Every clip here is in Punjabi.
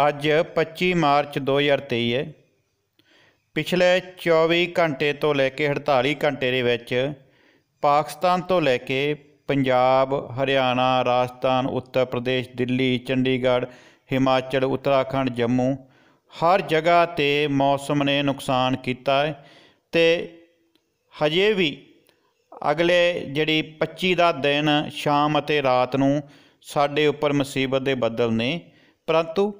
ਅੱਜ 25 ਮਾਰਚ 2023 ਹੈ ਪਿਛਲੇ 24 ਘੰਟੇ ਤੋਂ ਲੈ ਕੇ 48 ਘੰਟੇ ਦੇ ਵਿੱਚ ਪਾਕਿਸਤਾਨ ਤੋਂ ਲੈ ਕੇ ਪੰਜਾਬ ਹਰਿਆਣਾ ਰਾਜਸਥਾਨ ਉੱਤਰ ਪ੍ਰਦੇਸ਼ ਦਿੱਲੀ ਚੰਡੀਗੜ੍ਹ ਹਿਮਾਚਲ ਉੱਤਰਾਖੰਡ ਜੰਮੂ ਹਰ ਜਗ੍ਹਾ ਤੇ ਮੌਸਮ ਨੇ ਨੁਕਸਾਨ ਕੀਤਾ ਹੈ ਤੇ ਹਜੇ ਵੀ ਅਗਲੇ ਜਿਹੜੀ 25 ਦਾ ਦਿਨ ਸ਼ਾਮ ਅਤੇ ਰਾਤ ਨੂੰ ਸਾਡੇ ਉੱਪਰ ਮੁਸੀਬਤ ਦੇ ਬੱਦਲ ਨੇ ਪਰੰਤੂ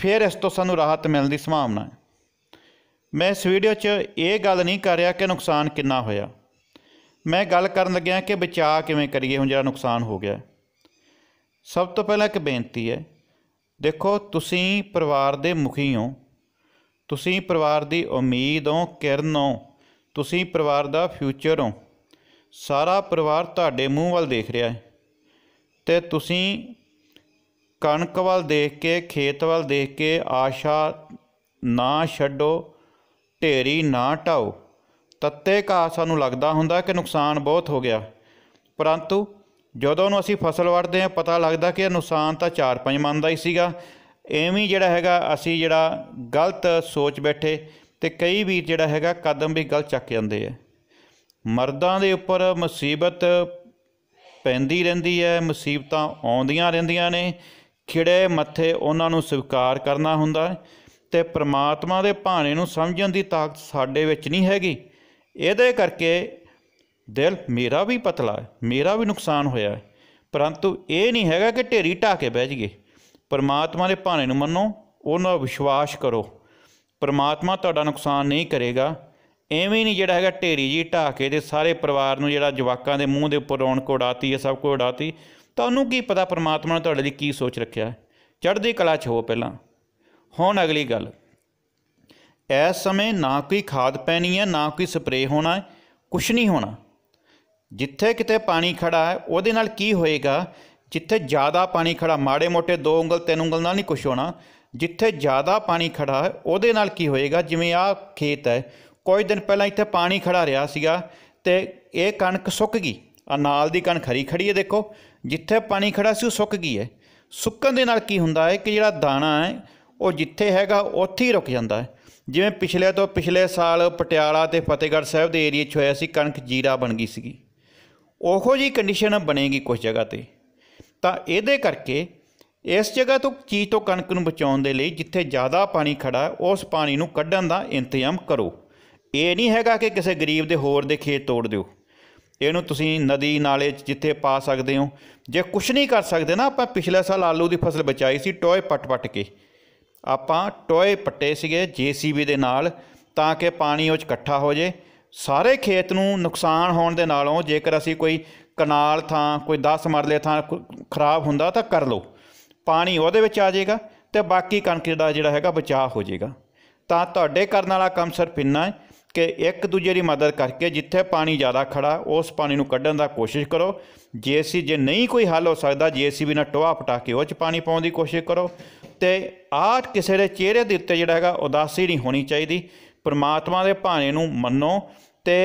ਫਿਰ ਇਸ ਤੋਂ ਸਾਨੂੰ ਰਾਹਤ ਮਿਲਣ ਦੀ ਸੰਭਾਵਨਾ ਹੈ ਮੈਂ ਇਸ ਵੀਡੀਓ 'ਚ ਇਹ ਗੱਲ ਨਹੀਂ ਕਰ ਰਿਹਾ ਕਿ ਨੁਕਸਾਨ ਕਿੰਨਾ ਹੋਇਆ ਮੈਂ ਗੱਲ ਕਰਨ ਲੱਗਿਆ ਕਿ ਬਚਾਅ ਕਿਵੇਂ ਕਰੀਏ ਹੁਣ ਜਿਹੜਾ ਨੁਕਸਾਨ ਹੋ ਗਿਆ ਸਭ ਤੋਂ ਪਹਿਲਾਂ ਇੱਕ ਬੇਨਤੀ ਹੈ ਦੇਖੋ ਤੁਸੀਂ ਪਰਿਵਾਰ ਦੇ ਮੁਖੀ ਹੋ ਤੁਸੀਂ ਪਰਿਵਾਰ ਦੀ ਉਮੀਦ ਹੋ ਕਿਰਨ ਹੋ ਤੁਸੀਂ ਪਰਿਵਾਰ ਦਾ ਫਿਊਚਰ ਹੋ ਸਾਰਾ ਪਰਿਵਾਰ ਤੁਹਾਡੇ ਮੂੰਹ ਵੱਲ ਦੇਖ ਰਿਹਾ ਹੈ ਤੇ ਤੁਸੀਂ ਕਣਕ ਵੱਲ ਦੇਖ ਕੇ ਖੇਤ ਵੱਲ ਦੇਖ ਕੇ ਆਸ਼ਾ ਨਾ ਛੱਡੋ ਢੇਰੀ ਨਾ ਟਾਓ ਤੱਤੇ ਕਾ ਸਾਨੂੰ ਲੱਗਦਾ ਹੁੰਦਾ ਕਿ ਨੁਕਸਾਨ ਬਹੁਤ ਹੋ ਗਿਆ ਪਰੰਤੂ ਜਦੋਂ ਨੂੰ ਅਸੀਂ ਫਸਲ ਵੜਦੇ ਆ ਪਤਾ ਲੱਗਦਾ ਕਿ ਨੁਕਸਾਨ ਤਾਂ 4-5 ਮੰਨਦਾ ਦਾ ਹੀ ਸੀਗਾ ਐਵੇਂ ਜਿਹੜਾ ਹੈਗਾ ਅਸੀਂ ਜਿਹੜਾ ਗਲਤ ਸੋਚ ਬੈਠੇ ਤੇ ਕਈ ਵੀ ਜਿਹੜਾ ਹੈਗਾ ਕਦਮ ਵੀ ਗਲਤ ਚੱਕ ਜਾਂਦੇ ਆ ਮਰਦਾਂ ਦੇ ਉੱਪਰ ਮੁਸੀਬਤ ਪੈਂਦੀ ਰਹਿੰਦੀ ਹੈ ਮੁਸੀਬਤਾਂ ਆਉਂਦੀਆਂ ਰਹਿੰਦੀਆਂ ਨੇ ਖਿੜੇ ਮੱਥੇ ਉਹਨਾਂ ਨੂੰ ਸਵੀਕਾਰ ਕਰਨਾ ਹੁੰਦਾ ਤੇ ਪ੍ਰਮਾਤਮਾ ਦੇ ਭਾਣੇ ਨੂੰ ਸਮਝਣ ਦੀ ਤਾਕਤ ਸਾਡੇ ਵਿੱਚ ਨਹੀਂ ਹੈਗੀ ਇਹਦੇ ਕਰਕੇ ਦਿਲ ਮੇਰਾ ਵੀ ਪਤਲਾ ਹੈ ਮੇਰਾ ਵੀ ਨੁਕਸਾਨ ਹੋਇਆ ਹੈ ਪਰੰਤੂ ਇਹ ਨਹੀਂ ਹੈਗਾ ਕਿ ਢੇਰੀ ਟਾ ਕੇ ਬਹਿ ਜਾਈਏ ਪ੍ਰਮਾਤਮਾ ਦੇ ਭਾਣੇ ਨੂੰ ਮੰਨੋ ਉਹਨਾਂ ਵਿਸ਼ਵਾਸ ਕਰੋ ਪ੍ਰਮਾਤਮਾ ਤੁਹਾਡਾ ਨੁਕਸਾਨ ਨਹੀਂ ਕਰੇਗਾ ਐਵੇਂ ਨਹੀਂ ਜਿਹੜਾ ਹੈਗਾ ਢੇਰੀ ਜੀ ਟਾ ਕੇ ਦੇ ਸਾਰੇ ਪਰਿਵਾਰ ਨੂੰ ਜਿਹੜਾ ਜਵਾਕਾਂ ਦੇ ਮੂੰਹ ਦੇ ਉੱਪਰ ਰੌਣਕ ਉਡਾਤੀ ਹੈ ਸਭ ਕੁਝ ਉਡਾਤੀ ਤੁਹਾਨੂੰ ਕੀ ਪਤਾ ਪਰਮਾਤਮਾ ਨੇ ਤੁਹਾਡੇ ਲਈ ਕੀ ਸੋਚ ਰੱਖਿਆ ਚੜ੍ਹਦੀ ਕਲਾ 'ਚ ਹੋ ਪਹਿਲਾਂ ਹੁਣ ਅਗਲੀ ਗੱਲ ਇਸ ਸਮੇਂ ਨਾ ਕੋਈ ਖਾਦ ਪੈਣੀ ਹੈ ਨਾ ਕੋਈ ਸਪਰੇਅ ਹੋਣਾ ਹੈ ਕੁਝ ਨਹੀਂ ਹੋਣਾ ਜਿੱਥੇ ਕਿਤੇ ਪਾਣੀ ਖੜਾ ਹੈ ਉਹਦੇ ਨਾਲ ਕੀ ਹੋਏਗਾ ਜਿੱਥੇ ਜ਼ਿਆਦਾ ਪਾਣੀ ਖੜਾ ਮਾੜੇ ਮੋਟੇ ਦੋ ਉਂਗਲ ਤਿੰਨ ਉਂਗਲ ਨਾਲ ਨਹੀਂ ਕੁਝ ਹੋਣਾ ਜਿੱਥੇ ਜ਼ਿਆਦਾ ਪਾਣੀ ਖੜਾ ਹੈ ਉਹਦੇ ਨਾਲ ਕੀ ਹੋਏਗਾ ਜਿਵੇਂ ਆ ਖੇਤ ਹੈ ਕੋਈ ਦਿਨ ਪਹਿਲਾਂ ਇੱਥੇ ਪਾਣੀ ਖੜਾ ਰਿਹਾ ਸੀਗਾ ਤੇ ਇਹ ਕਣਕ ਸੁੱਕ ਗਈ ਆ ਨਾਲ ਦੀ ਕਣ ਖਰੀ ਖੜੀ ਹੈ ਦੇਖੋ ਜਿੱਥੇ ਪਾਣੀ ਖੜਾ ਸੀ ਉਹ ਸੁੱਕ ਗਈ ਹੈ ਸੁੱਕਣ ਦੇ ਨਾਲ ਕੀ ਹੁੰਦਾ ਹੈ ਕਿ ਜਿਹੜਾ ਦਾਣਾ ਹੈ ਉਹ ਜਿੱਥੇ ਹੈਗਾ ਉੱਥੇ ਹੀ ਰੁਕ ਜਾਂਦਾ ਹੈ ਜਿਵੇਂ ਪਿਛਲੇ ਤੋਂ ਪਿਛਲੇ ਸਾਲ ਪਟਿਆਲਾ ਤੇ ਫਤਿਹਗੜ੍ਹ ਸਾਹਿਬ ਦੇ ਏਰੀਆ 'ਚ ਹੋਇਆ ਸੀ ਕਣਕ ਜੀਰਾ ਬਣ ਗਈ ਸੀਗੀ ਉਹੋ ਜੀ ਕੰਡੀਸ਼ਨ ਬਣੇਗੀ ਕੁਝ ਜਗ੍ਹਾ ਤੇ ਤਾਂ ਇਹਦੇ ਕਰਕੇ ਇਸ ਜਗ੍ਹਾ ਤੋਂ ਚੀਜ਼ ਤੋਂ ਕਣਕ ਨੂੰ ਬਚਾਉਣ ਦੇ ਲਈ ਜਿੱਥੇ ਜ਼ਿਆਦਾ ਪਾਣੀ ਖੜਾ ਹੈ ਉਸ ਪਾਣੀ ਨੂੰ ਕੱਢਣ ਦਾ ਇੰਤਜ਼ਾਮ ਕਰੋ ਇਹ ਨਹੀਂ ਹੈਗਾ ਕਿ ਕਿਸੇ ਗਰੀਬ ਦੇ ਹੋਰ ਦੇ ਖੇਤ ਤੋੜ ਦਿਓ ਇਹਨੂੰ ਤੁਸੀਂ ਨਦੀ ਨਾਲੇ ਜਿੱਥੇ ਪਾ ਸਕਦੇ ਹੋ ਜੇ ਕੁਝ ਨਹੀਂ ਕਰ ਸਕਦੇ ਨਾ ਆਪਾਂ ਪਿਛਲੇ ਸਾਲ ਆਲੂ ਦੀ ਫਸਲ ਬਚਾਈ ਸੀ ਟੋਏ ਪਟ-ਪਟ ਕੇ ਆਪਾਂ ਟੋਏ ਪੱਟੇ ਸੀਗੇ ਜੀਸੀਬੀ ਦੇ ਨਾਲ ਤਾਂ ਕਿ ਪਾਣੀ ਉਹ ਚ ਇਕੱਠਾ ਹੋ ਜੇ ਸਾਰੇ ਖੇਤ ਨੂੰ ਨੁਕਸਾਨ ਹੋਣ ਦੇ ਨਾਲੋਂ ਜੇਕਰ ਅਸੀਂ ਕੋਈ ਕਨਾਲ ਥਾਂ ਕੋਈ 10 ਮਰਲੇ ਥਾਂ ਖਰਾਬ ਹੁੰਦਾ ਤਾਂ ਕਰ ਲਓ ਪਾਣੀ ਉਹਦੇ ਵਿੱਚ ਆ ਜਾਏਗਾ ਤੇ ਬਾਕੀ ਕਣਕ ਦਾ ਜਿਹੜਾ ਹੈਗਾ ਬਚਾਅ ਹੋ ਜਾਏਗਾ ਤਾਂ ਤੁਹਾਡੇ ਕਰਨ ਵਾਲਾ ਕੰਮ ਸਿਰਫ ਇੰਨਾ ਹੈ ਕਿ ਇੱਕ ਦੂਜੇ ਦੀ ਮਦਦ ਕਰਕੇ ਜਿੱਥੇ ਪਾਣੀ ਜ਼ਿਆਦਾ ਖੜਾ ਉਸ ਪਾਣੀ ਨੂੰ ਕੱਢਣ ਦਾ ਕੋਸ਼ਿਸ਼ ਕਰੋ ਜੇ ਸੀ ਜੇ ਨਹੀਂ ਕੋਈ ਹੱਲ ਹੋ ਸਕਦਾ ਵੀ ਨਾਲ ਟੋਆ ਪਟਾ ਕੇ ਉਹ ਚ ਪਾਣੀ ਪਾਉਣ ਦੀ ਕੋਸ਼ਿਸ਼ ਕਰੋ ਤੇ ਆਹ ਕਿਸੇ ਦੇ ਚਿਹਰੇ ਦੇ ਉੱਤੇ ਜਿਹੜਾ ਹੈਗਾ ਉਦਾਸੀ ਨਹੀਂ ਹੋਣੀ ਚਾਹੀਦੀ ਪਰਮਾਤਮਾ ਦੇ ਭਾਣੇ ਨੂੰ ਮੰਨੋ ਤੇ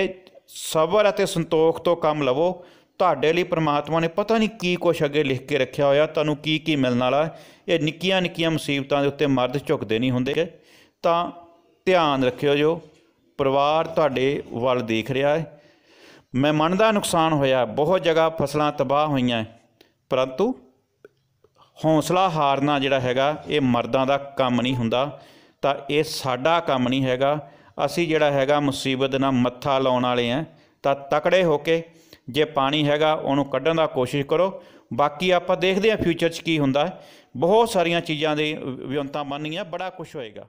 ਸਬਰ ਅਤੇ ਸੰਤੋਖ ਤੋਂ ਕੰਮ ਲਵੋ ਤੁਹਾਡੇ ਲਈ ਪ੍ਰਮਾਤਮਾ ਨੇ ਪਤਾ ਨਹੀਂ ਕੀ ਕੁਛ ਅੱਗੇ ਲਿਖ ਕੇ ਰੱਖਿਆ ਹੋਇਆ ਤੁਹਾਨੂੰ ਕੀ ਕੀ ਮਿਲਣ ਵਾਲਾ ਇਹ ਨਿੱਕੀਆਂ ਨਿੱਕੀਆਂ ਮੁਸੀਬਤਾਂ ਦੇ ਉੱਤੇ ਮਰਦ ਝੁਕਦੇ ਨਹੀਂ ਹੁੰਦੇ ਤਾਂ ਧਿਆਨ ਰੱਖਿਓ ਜੋ ਪਰਿਵਾਰ ਤੁਹਾਡੇ ਵੱਲ ਦੇਖ ਰਿਹਾ ਹੈ ਮੈਂ ਮਨ ਦਾ ਨੁਕਸਾਨ ਹੋਇਆ ਬਹੁਤ ਜਗ੍ਹਾ ਫਸਲਾਂ ਤਬਾਹ ਹੋਈਆਂ ਪਰੰਤੂ ਹੌਸਲਾ ਹਾਰਨਾ ਜਿਹੜਾ ਹੈਗਾ ਇਹ ਮਰਦਾਂ ਦਾ ਕੰਮ ਨਹੀਂ ਹੁੰਦਾ ਤਾਂ ਇਹ ਸਾਡਾ ਕੰਮ ਨਹੀਂ ਹੈਗਾ ਅਸੀਂ ਜਿਹੜਾ ਹੈਗਾ ਮੁਸੀਬਤ ਨਾਲ ਮੱਥਾ ਲਾਉਣ ਵਾਲੇ ਆ ਤਾਂ ਤਕੜੇ ਹੋ ਕੇ ਜੇ ਪਾਣੀ ਹੈਗਾ ਉਹਨੂੰ ਕੱਢਣ ਦਾ ਕੋਸ਼ਿਸ਼ ਕਰੋ ਬਾਕੀ ਆਪਾਂ ਦੇਖਦੇ ਆ ਫਿਊਚਰ 'ਚ ਕੀ ਹੁੰਦਾ ਬਹੁਤ ਸਾਰੀਆਂ ਚੀਜ਼ਾਂ ਦੇ ਵਿਉਂਤਾਂ ਮੰਨੀਆਂ ਬੜਾ ਕੁਝ ਹੋਏਗਾ